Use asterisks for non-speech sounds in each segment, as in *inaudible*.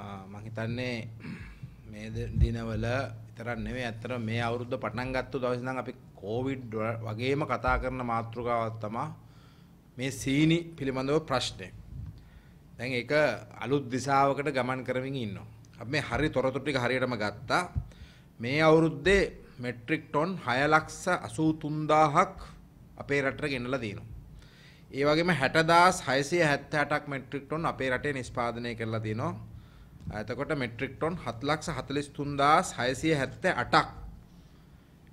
මම හිතන්නේ මේ දිනවල විතරක් නෙවෙයි ඇත්තට මේ අවුරුද්ද පටන් ගත්ත දවස් ඉඳන් අපි කොවිඩ් වගේම කතා කරන මාතෘකාවක් තමයි මේ සීනි පිළිබඳව ප්‍රශ්නේ. දැන් ඒක අලුත් දිශාවකට ගමන් කරමින් ඉන්නවා. අපි මේ හරි තොරතුරු ටික හරියටම ගත්තා. මේ අවුරුද්දේ මෙට්‍රික් ටොන් 6,83,000ක් අපේ රටට ගෙනලා දෙනවා. ඒ වගේම 60,678ක් මෙට්‍රික් ටොන් අපේ රටේ නිෂ්පාදනය කරලා දෙනවා. ඇතකොට මෙට්‍රික් ටොන් හත්ලක්ෂ හතලිස් තුන්දස් හයසිය හැත්තේ අටක්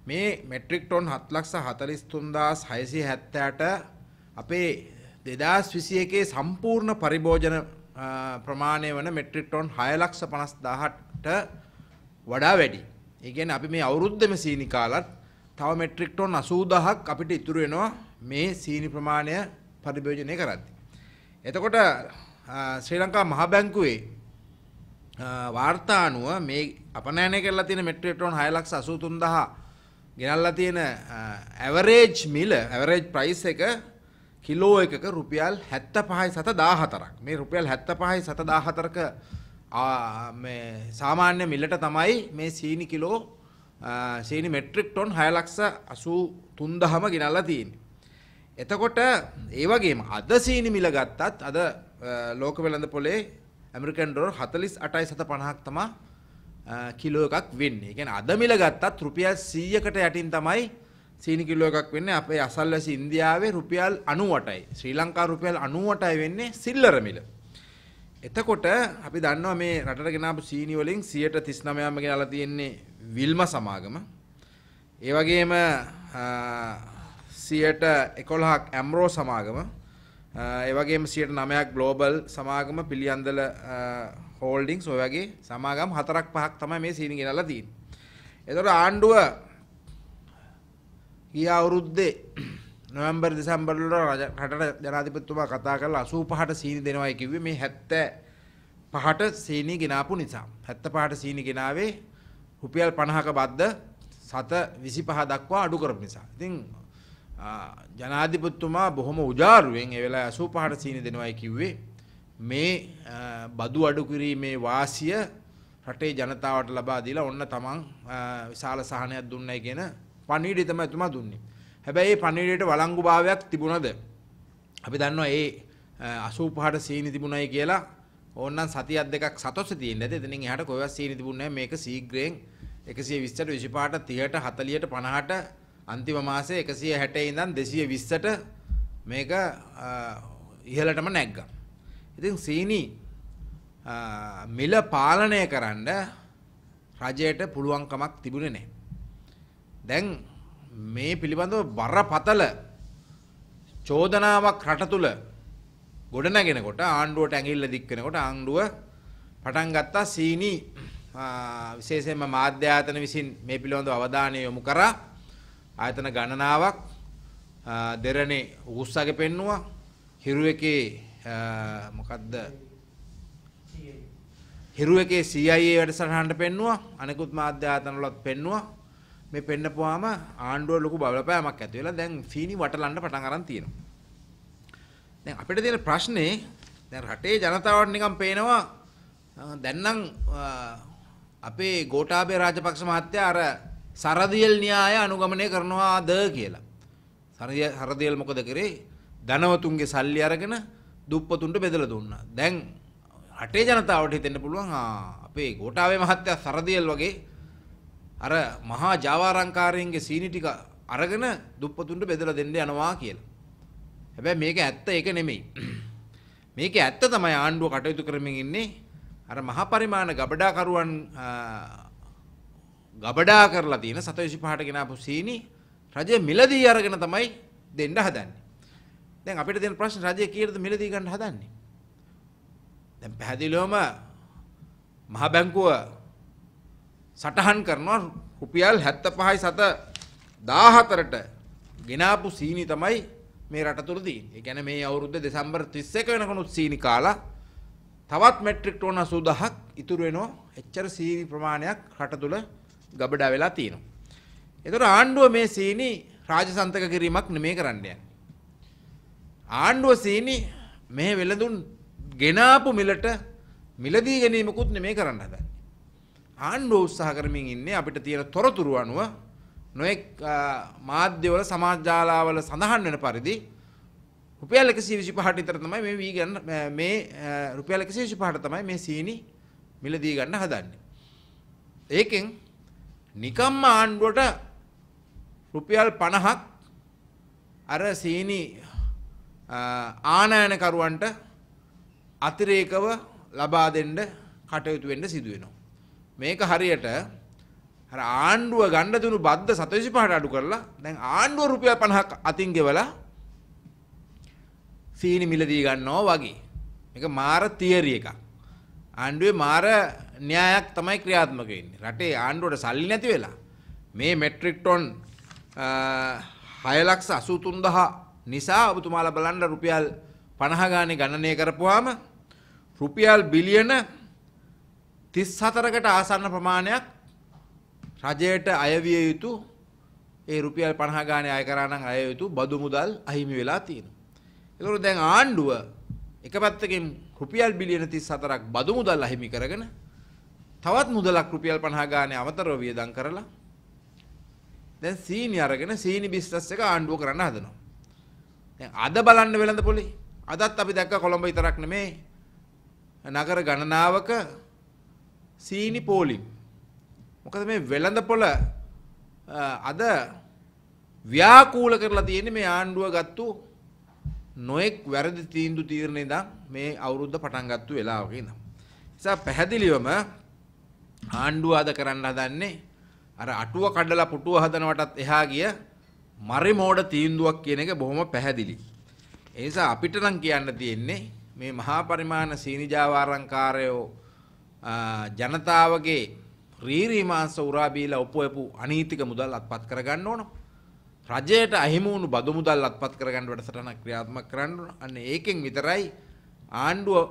මේ මෙට්‍රික් ටොන් හත්ලක්ෂ හතලිස් තුන්දස් හයසිය හැත්තෑට අපේ දෙදස් විසි එකේ සම්පූර්ණ පරිභෝජන ප්‍රමාණය වන මෙට්‍රික් ටොන් හයලක්ෂ පනස් දාහට වඩා වැඩි ඒගැන අපි මේ අවුරුද්ධම සීනි කාලත් තව මෙට්‍රික් ටොන් අසූදහක් අපිට ඉතුරු වෙනවා මේ සීනි ප්‍රමාණය පරිභෝජනය කරද්දි. එතකොට ශ්‍රී ලංකා මහ බැංකුවේ වාර්තා අනුව මේ අපනෑනය කරලා තියෙන මෙට්‍රේටෝන් හයලක්ෂ අසූතුන්දහ ගෙනල්ලා තියෙන ඇවරේජ් මිල ඇවරේජ් ප්‍රයිස් එක කිලෝ එකක රුපියල් හැත්ත පහයි සත දාහතරක් මේ රුපියල් හැත්ත පහයි සත දාහතරක සාමාන්‍ය මිල්ලට තමයි මේ සීනි කිලෝ සීනි මෙට්‍රික් ටොන් හයලක්ෂ අසූ තුන්දහම ගෙනල්ලා තියෙන. එතකොට ඒ වගේම අද සීනි මිල ගත්තත් අද ලෝක වෙළඳ පොලේ ඇමරිකන් ඩොලර් 48.50ක් තමයි කිලෝ එකක් වෙන්නේ. ඒ කියන්නේ අද මිල ගත්තත් රුපියල් 100කට යටින් තමයි සීනි කිලෝ එකක් වෙන්නේ. අපේ අසල්වැසි ඉන්දියාවේ රුපියල් 98යි. ශ්‍රී ලංකා රුපියල් 98යි වෙන්නේ සිල්ලර මිල. එතකොට අපි දන්නවා මේ රටට ගෙනාපු සීනි වලින් 139ම ගෙනලා තියෙන්නේ විල්ම සමාගම. ඒ වගේම 111ක් ඇම්රෝ සමාගම ඒවගේම සියට නමයක් ගලෝබල් සමාගම පිළියන්දල හෝල්ඩිංස් ඔයගේ සමාගම් හතරක් පහක් තමයි මේ සීනි ගෙනලා තියෙන. එතකොට ආණ්ඩුව ගිය අවුරුද්දේ නොවැම්බර් දෙසැම්බර් වල රටට ජනාධිපතිතුමා කතා කරලා 85ට සීනි දෙනවයි කිව්වේ මේ 75ට සීනි ගෙනාපු නිසා. 75ට සීනි ගෙනාවේ රුපියල් 50ක බද්ද 725 දක්වා අඩු කරපු නිසා. ඉතින් ජනාධිපතිතුමා බොහොම උජාරුවෙන් ඒ වෙලාවේ 85ට සීනි දෙනවයි කිව්වේ මේ බදු අඩු කිරීමේ වාසිය රටේ ජනතාවට ලබා දීලා ඔන්න තමන් විශාල සහනයක් දුන්නයි කියන පණිවිඩය තමයි එතුමා දුන්නේ. හැබැයි මේ පණිවිඩයට වළංගුභාවයක් තිබුණද? අපි දන්නවා ඒ 85ට සීනි තිබුණයි කියලා ඕන්නම් සතියක් දෙකක් සතොස්සේ තියෙන්නේ නැති. එතනින් එහාට කොහෙවත් සීනි තිබුණේ නැහැ. මේක සීග්‍රයෙන් 120ට 25ට 30ට 40ට 50ට අන්තිම මාසේ 160 ඉඳන් 220ට මේක ඉහළටම නැග්ගා. ඉතින් සීනි මිල පාලනය කරන්න රජයට පුළුවන්කමක් තිබුණේ නැහැ. දැන් මේ පිළිබඳව බරපතල චෝදනාවක් රට තුල ගොඩනගෙනකොට ආණ්ඩුවට ඇඟිල්ල දික් වෙනකොට ආණ්ඩුව පටන් ගත්තා සීනි විශේෂයෙන්ම මාධ්‍ය ආයතන විසින් මේ පිළිබඳව අවධානය යොමු කරා ආයතන ගණනාවක් දෙරණේ උගුස්සගේ පෙන්නවා හිරු එකේ මොකද්ද හිරු එකේ CIA වැඩසටහනට පෙන්නවා අනෙකුත් මාධ්‍ය ආයතන වලත් පෙන්නවා මේ පෙන්නපුවාම ආණ්ඩුව ලොකු බලපෑමක් ඇති වෙලා දැන් සීනි වටලන්න පටන් අරන් තියෙනවා දැන් අපිට තියෙන ප්‍රශ්නේ දැන් රටේ ජනතාවට නිකන් පේනවා දැන් නම් අපේ ගෝඨාභය රාජපක්ෂ මහත්තයා අර සරදියල් න්‍යාය අනුගමනය කරනවාද කියලා. සරදියල් මොකද කරේ? ධනවතුන්ගේ සල්ලි අරගෙන දුප්පතුන්ට බෙදලා දුන්නා. දැන් රටේ ජනතාවට හිතෙන්න පුළුවන් ආ අපේ ගෝඨාවේ මහත්තයා සරදියල් වගේ අර මහා ජාවාරංකාරයන්ගේ සීනි ටික අරගෙන දුප්පතුන්ට බෙදලා දෙන්න යනවා කියලා. හැබැයි මේක ඇත්ත ඒක නෙමෙයි. *clears throat* මේක ඇත්ත තමයි ආණ්ඩුව කටයුතු කරමින් ඉන්නේ. අර මහා පරිමාණ ගබඩාකරුවන් ගබඩා කරලා තියෙන 725ට ගෙනාපු සීනි රජය මිලදී අරගෙන තමයි දෙන්න හදන්නේ. දැන් අපිට තියෙන ප්‍රශ්නේ රජය කීයටද මිලදී ගන්න හදන්නේ? දැන් පැහැදිලිවම මහ බැංකුව සටහන් කරනවා රුපියල් 75යි 714ට ගෙනාපු සීනි තමයි මේ රට තුල තියෙන්නේ. ඒ කියන්නේ මේ අවුරුද්ද දෙසැම්බර් 31 වෙනකනුත් සීනි කාලා තවත් මෙට්‍රික් ටෝන 80000ක් ඉතුරු වෙනවා. එච්චර සීනි ප්‍රමාණයක් රට තුල ගබඩා වෙලා තියෙනවා. ඒතර ආණ්ඩුව මේ සීනි රාජසන්තක කිරීමක් නෙමේ කරන්න යන්නේ. ආණ්ඩුව සීනි මේ වෙලඳුන් ගෙනාපු මිලට මිලදී ගැනීමකුත් නෙමේ කරන්න හදන්නේ. ආණ්ඩුව උත්සාහ කරමින් ඉන්නේ අපිට තියෙන තොරතුරු අනුව නොඑක් මාධ්‍යවල සමාජ ජාලාවල සඳහන් වෙන පරිදි රුපියල් 125ට විතර තමයි මේ වී ගන්න මේ රුපියල් 125ට තමයි මේ සීනි මිලදී ගන්න හදන්නේ. ඒකෙන් නිකම්ම ආණ්ඩුවට රුපියල් 50ක් අර සීනි ආනයනකරුවන්ට අතිරේකව ලබා දෙන්න කටයුතු වෙන්න සිදු වෙනවා. මේක හරියට අර ආණ්ඩුව ගන්න දුණු බද්ද 725ට අඩු කරලා දැන් ආණ්ඩුව රුපියල් 50ක් අතින් ගෙවලා සීනි මිල දී ගන්නවා වගේ. මේක මාර තියරි එකක්. ආණ්ඩුවේ මාර න්‍යායක් තමයි ක්‍රියාත්මක වෙන්නේ. රටේ ආණ්ඩුවට සල්ලි නැති වෙලා මේ මෙට්‍රික් ටොන් 6,83,000 නිසා ඔබතුමාලා බලන්න රුපියල් 50 ගානේ ගණනය කරපුවාම රුපියල් බිලියන 34කට ආසන්න ප්‍රමාණයක් රජයට අයවිය යුතු ඒ රුපියල් 50 ගානේ අය කරා නම් අය යුතු බදු මුදල් අහිමි වෙලා තියෙනවා. ඒකෝ දැන් ආණ්ඩුව එක පැත්තකින් රුපියල් බිලියන 34ක් බදු මුදල් අහිමි කරගෙන තවත් මුදලක් රුපියල් 50 ගානේ අමතරව වියදම් කරලා දැන් සීනි අරගෙන සීනි බිස්නස් එක ආණ්ඩුව කරන්න හදනවා. දැන් අද බලන්න වෙළඳ පොලේ අදත් අපි දැක්ක කොළඹ විතරක් නෙමේ නගර ගණනාවක සීනි පෝලිං. මොකද මේ වෙළඳ පොළ අද ව්‍යාකූල කරලා තියෙන්නේ මේ ආණ්ඩුව ගත්තු නොයෙක් වැරදි තීන්දු තීරණ ඉඳන් මේ අවුරුද්ද පටන් ගත්තු වෙලාවක ඉඳන්. නිසා පැහැදිලිවම ආණ්ඩුව අද කරන්න හදන්නේ අර අටුව කඩලා පුටුව හදනවටත් එහා ගිය මරි මෝඩ තීන්දුවක් කියන එක බොහොම පැහැදිලි. ඒ නිසා අපිට නම් කියන්න තියෙන්නේ මේ මහා පරිමාණ සීනිජාවාරංකාරයෝ ජනතාවගේ රීරීමාංශ උරා බීලා උපයපු අනීතික මුදල් අත්පත් කරගන්න ඕනේ. රජයට අහිමුණු බදු මුදල් අත්පත් කරගන්න වැඩසටහන ක්‍රියාත්මක කරන්න අන්න ඒකෙන් විතරයි ආණ්ඩුව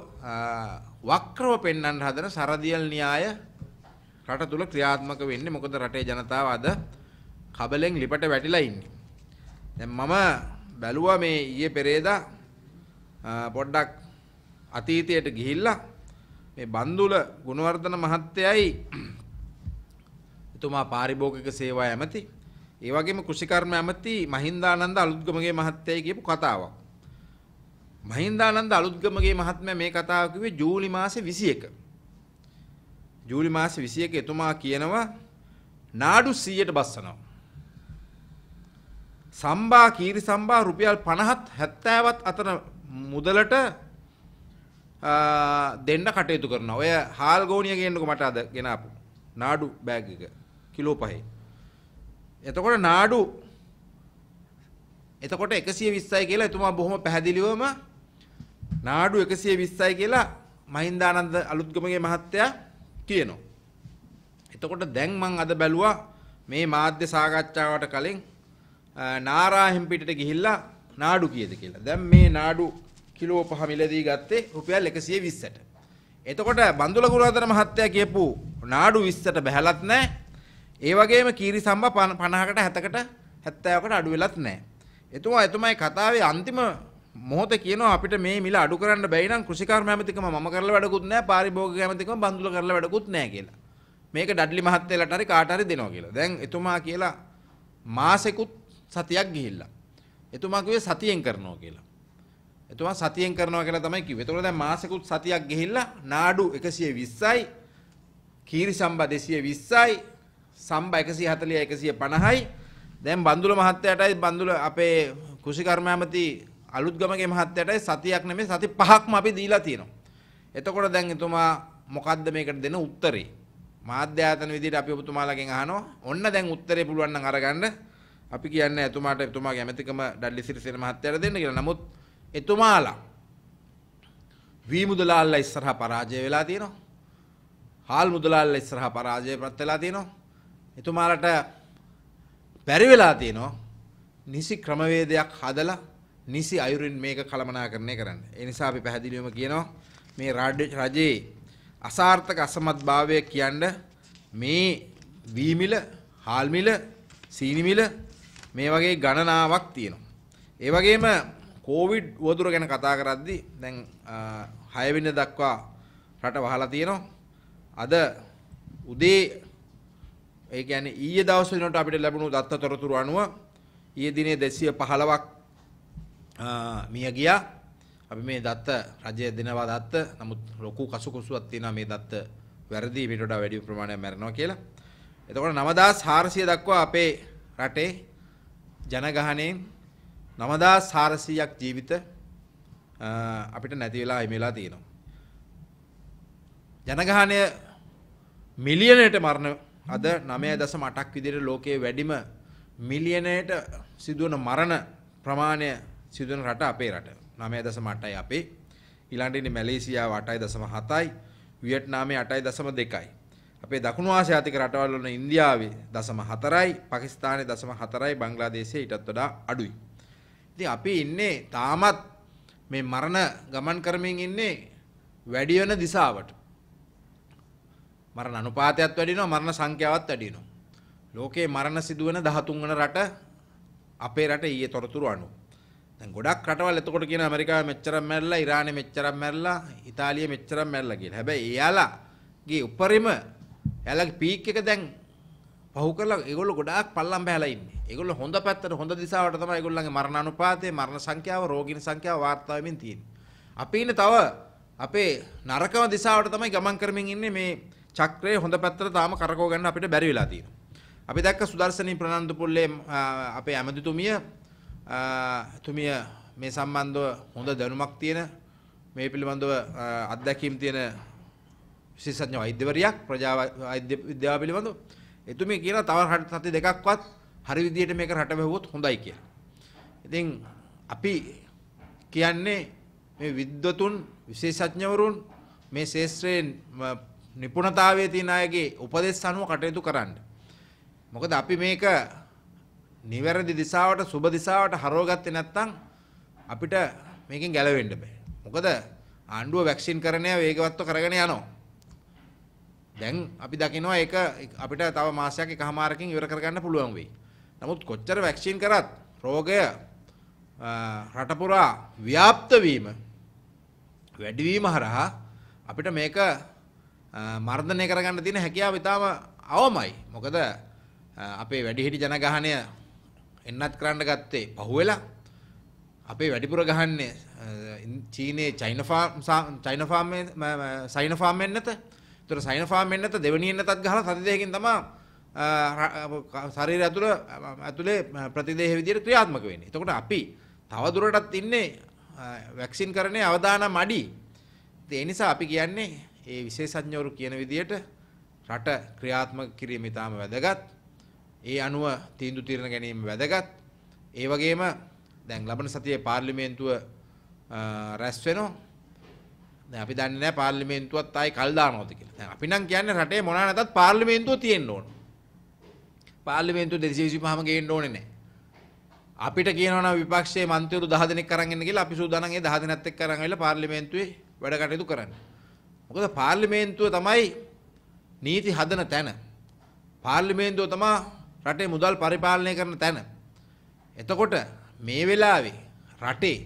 වක්‍රව පෙන්වන්න හදන සරදියල් න්‍යාය රට තුල ක්‍රියාත්මක වෙන්නේ මොකද රටේ ජනතාව අද කබලෙන් ලිපට වැටිලා ඉන්නේ. දැන් මම බැලුවා මේ ඊයේ පෙරේදා පොඩ්ඩක් අතීතයට ගිහිල්ලා මේ බන්දුල ගුණවර්ධන මහත්තයයි එතුමා පාරිභෝගික සේවා ඇමති ඒ වගේම කෘෂිකර්ම ඇමති මහින්දානන්ද අලුත්ගමගේ මහත්තයයි කියපු කතාවක්. මහින්දානන්ද අලුත්ගමගේ මහත්මයා මේ කතාව කිව්වේ ජූලි මාසේ 21. ජූලි මාසේ 21 එතුමා කියනවා නාඩු 100ට බස්සනවා. සම්බා කීරි සම්බා රුපියල් 50ත් 70ත් අතර මුදලට දෙන්න කටයුතු කරනවා. ඔය හාල් ගෝණිය ගේන්නකො මට අද ගෙනාපු නාඩු බෑග් එක කිලෝ 5යි. එතකොට නාඩු එතකොට 120යි කියලා එතුමා බොහොම පැහැදිලිවම නාඩු 120යි කියලා මහින්දානන්ද අලුත්ගමගේ මහත්තයා කියනවා. එතකොට දැන් මං අද බැලුවා මේ මාධ්‍ය සාකච්ඡාවට කලින් නාරාහෙම් පිටට ගිහිල්ලා නාඩු කීයද කියලා. දැන් මේ නාඩු කිලෝ 5 මිලදී ගත්තේ රුපියල් 120ට. එතකොට බන්දුල ගුණාධර මහත්තයා කියපු නාඩු 20ට බැහැලත් නැහැ. ඒ වගේම කීරි සම්බ 50කට 70කට 70කට අඩු වෙලත් නැහැ. එතුමා එතුමයි කතාවේ අන්තිම මොහොත කියනවා අපිට මේ මිල අඩු කරන්න බැයි නම් කෘෂිකර්ම ඇමතිකම මම කරලා වැඩකුත් නැහැ පාරිභෝගික ඇමතිකම බන්දුල කරලා වැඩකුත් නැහැ කියලා. මේක ඩඩ්ලි මහත්තයලට හරි කාට හරි දෙනවා කියලා. දැන් එතුමා කියලා මාසෙකුත් සතියක් ගිහිල්ලා. එතුමා කිව්වේ සතියෙන් කරනවා කියලා. එතුමා සතියෙන් කරනවා කියලා තමයි කිව්වේ. එතකොට දැන් මාසෙකුත් සතියක් ගිහිල්ලා නාඩු 120යි කීරි සම්බ 220යි සම්බ 140 150යි දැන් බන්දුල මහත්තයාටයි බන්දුල අපේ කෘෂිකර්ම ඇමති අලුත්ගමගේ මහත්තයාටයි සතියක් නෙමෙයි සති පහක්ම අපි දීලා තියෙනවා. එතකොට දැන් එතුමා මොකද්ද මේකට දෙන උත්තරේ? මාධ්‍ය ආයතන විදිහට අපි ඔබතුමාලගෙන් අහනවා. ඔන්න දැන් උත්තරේ පුළුවන් නම් අරගන්න. අපි කියන්නේ එතුමාට එතුමාගේ ඇමතිකම ඩඩ්ලි සිරිසේන මහත්තයාට දෙන්න කියලා. නමුත් එතුමාලා වී මුදලාල්ලා ඉස්සරහා පරාජය වෙලා තියෙනවා. හාල් මුදලාල්ලා ඉස්සරහා පරාජයපත් වෙලා තියෙනවා. එතුමාලට බැරි වෙලා තියෙනවා නිසි ක්‍රමවේදයක් හදලා නිසි අයුරින් මේක කළමනාකරණය කරන්න. ඒ නිසා අපි පැහැදිලිවම කියනවා මේ රජයේ අසාර්ථක අසමත්භාවය කියන්න මේ වීමිල, හාල්මිල, සීනිමිල මේ වගේ ගණනාවක් තියෙනවා. ඒ වගේම කෝවිඩ් වදුර ගැන කතා කරද්දි දැන් 6 දක්වා රට වහලා තියෙනවා. අද උදේ ඒ කියන්නේ ඊයේ දවස් වෙනකොට අපිට ලැබුණු දත්ත තොරතුරු අනුව ඊයේ දිනේ 215ක් මිය ගියා. අපි මේ දත්ත රජය දෙනවා දත්ත. නමුත් ලොකු කසුකුසුවක් තියෙනවා මේ දත්ත වැරදි ඊට වඩා වැඩි ප්‍රමාණයක් මැරෙනවා කියලා. එතකොට 9400 දක්වා අපේ රටේ ජනගහණයෙන් 9400ක් ජීවිත අපිට නැති වෙලා එමෙලා තියෙනවා. ජනගහණය මිලියනට මරණ අද 9.8ක් විදිහට ලෝකයේ වැඩිම මිලියනයට සිදුවන මරණ ප්‍රමාණය සිදුවන රට අපේ රට. 9.8යි අපේ. ඊළඟට ඉන්නේ මැලේසියාව 8.7යි, වියට්නාමයේ 8.2යි. අපේ දකුණු ආසියාතික රටවල් වන ඉන්දියාවේ 0.4යි, පාකිස්තානයේ 0.4යි, බංග්ලාදේශයේ ඊටත් වඩා අඩුයි. ඉතින් අපි ඉන්නේ තාමත් මේ මරණ ගමන් කරමින් ඉන්නේ වැඩි වෙන දිශාවට. මරණ අනුපාතයත් වැඩිනවා මරණ සංඛ්‍යාවත් වැඩිනවා. ලෝකේ මරණ සිදුවන 13 වන රට අපේ රට ඊයේ තොරතුරු අනුව. දැන් ගොඩක් රටවල් එතකොට කියන ඇමරිකාව මෙච්චරක් මැරලා, ඉරානය මෙච්චරක් මැරලා, ඉතාලිය මෙච්චරක් මැරලා කියලා. හැබැයි එයාලාගේ උපරිම එයාලගේ පීක් එක දැන් පහු කරලා ඒගොල්ලෝ ගොඩාක් පල්ලම් බහැලා ඉන්නේ. ඒගොල්ලෝ හොඳ පැත්තට හොඳ දිශාවට තමයි ඒගොල්ලන්ගේ මරණ අනුපාතය, මරණ සංඛ්‍යාව, රෝගීන් සංඛ්‍යාව වාර්තා වෙමින් තියෙන්නේ. අපි ඉන්නේ තව අපේ නරකම දිශාවට තමයි ගමන් කරමින් ඉන්නේ මේ චක්‍රයේ හොඳ පැත්තට තාම කරකව ගන්න අපිට බැරි වෙලා තියෙනවා. අපි දැක්ක සුදර්ශනී ප්‍රනන්දුපුල්ලේ අපේ ඇමතිතුමිය තුමිය මේ සම්බන්ධව හොඳ දැනුමක් තියෙන මේ පිළිබඳව අත්දැකීම් තියෙන විශේෂඥ වෛද්‍යවරියක් ප්‍රජා වෛද්‍ය විද්‍යාව පිළිබඳව එතුමිය කියන තව රට සති දෙකක්වත් හරි විදිහට මේක රට වැහුවොත් හොඳයි කියලා. ඉතින් අපි කියන්නේ මේ විද්වතුන් විශේෂඥවරුන් මේ ශේෂ්ත්‍රයෙන් නිපුණතාවය තියෙන අයගේ උපදෙස් අනුව කටයුතු කරන්න. මොකද අපි මේක නිවැරදි දිසාවට සුබ දිසාවට හරවගත්තේ නැත්නම් අපිට මේකෙන් ගැලවෙන්න බෑ. මොකද ආණ්ඩුව වැක්සින් කරණය වේගවත්ව කරගෙන යනවා. දැන් අපි දකිනවා ඒක අපිට තව මාසයක් එකහමාරකින් ඉවර කරගන්න පුළුවන් වෙයි. නමුත් කොච්චර වැක්සින් කරත් රෝගය රට පුරා ව්‍යාප්ත වීම වැඩිවීම හරහා අපිට මේක මර්ධනය කරගන්න තියෙන හැකියාව ඉතාම අවමයි. මොකද අපේ වැඩිහිටි ජනගහනය එන්නත් කරන්න ගත්තේ පහුවෙලා අපේ වැඩිපුර ගහන්නේ චීනයේ චයිනෆාම් සයිනෆාම් එන්නත. ඒතර සයිනෆාම් එන්නත දෙවෙනියෙන් නැතත් ගහලා සති දෙකකින් තමයි ශරීරය ඇතුළ ඇතුලේ ප්‍රතිදේහ විදියට ක්‍රියාත්මක වෙන්නේ. එතකොට අපි තව දුරටත් ඉන්නේ වැක්සින් කරන්නේ අවදානම් අඩි. ඒ නිසා අපි කියන්නේ ඒ විශේෂඥවරු කියන විදිහට රට ක්‍රියාත්මක කිරීම ඉතාම වැදගත්. ඒ අනුව තීන්දුව తీරන ගැනීම වැදගත්. ඒ වගේම දැන් ලබන සතියේ පාර්ලිමේන්තුව රැස් වෙනවා. දැන් අපි දන්නේ නැහැ පාර්ලිමේන්තුවත් ආයි කල් දානවද කියලා. දැන් අපි නම් කියන්නේ රටේ මොනවා නැතත් පාර්ලිමේන්තුව තියෙන්න ඕන. පාර්ලිමේන්තුව 225ම ගේන්න ඕනේ නැහැ. අපිට කියනවා විපක්ෂයේ මන්ත්‍රීවරු 10 දෙනෙක් අරන් ඉන්න කියලා අපි සූදානම් ඒ 10 දෙනෙක් එක්ක අරන් ඇවිල්ලා පාර්ලිමේන්තුවේ වැඩ කටයුතු කරන්නේ. මොකද පාර්ලිමේන්තුව තමයි නීති හදන තැන. පාර්ලිමේන්තුව තමා රටේ මුදල් පරිපාලනය කරන තැන. එතකොට මේ වෙලාවේ රටේ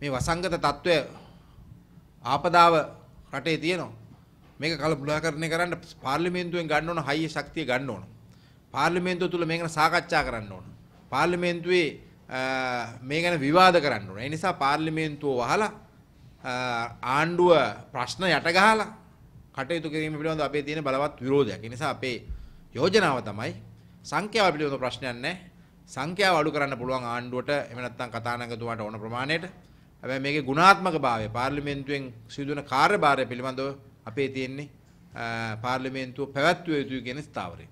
මේ වසංගත తত্ত্বය ආපදාව රටේ තියෙනවා. මේක කලබලකරණය කරන්න පාර්ලිමේන්තුවෙන් ගන්න ඕන හයිය ශක්තිය ගන්න ඕන. පාර්ලිමේන්තුව තුල මේ ගැන සාකච්ඡා කරන්න ඕන. පාර්ලිමේන්තුවේ මේ ගැන විවාද කරන්න ඕන. ඒ නිසා පාර්ලිමේන්තුව වහලා ආණ්ඩුව ප්‍රශ්න යටගහලා කටයුතු කිරීම පිළිබඳ අපේ තියෙන බලවත් විරෝධයක්. ඒ නිසා අපේ යෝජනාව තමයි සංඛ්‍යාව පිළිබඳ ප්‍රශ්නයක් නැහැ. සංඛ්‍යාව අඩු කරන්න පුළුවන් ආණ්ඩුවට එහෙම නැත්නම් කතානායකතුමාට ඕන ප්‍රමාණයට. හැබැයි මේකේ ගුණාත්මක භාවය පාර්ලිමේන්තුවෙන් සිදුවන කාර්යභාරය පිළිබඳව අපේ තියෙන්නේ පාර්ලිමේන්තුව පැවැත්විය යුතුයි කියන ස්ථාවරය.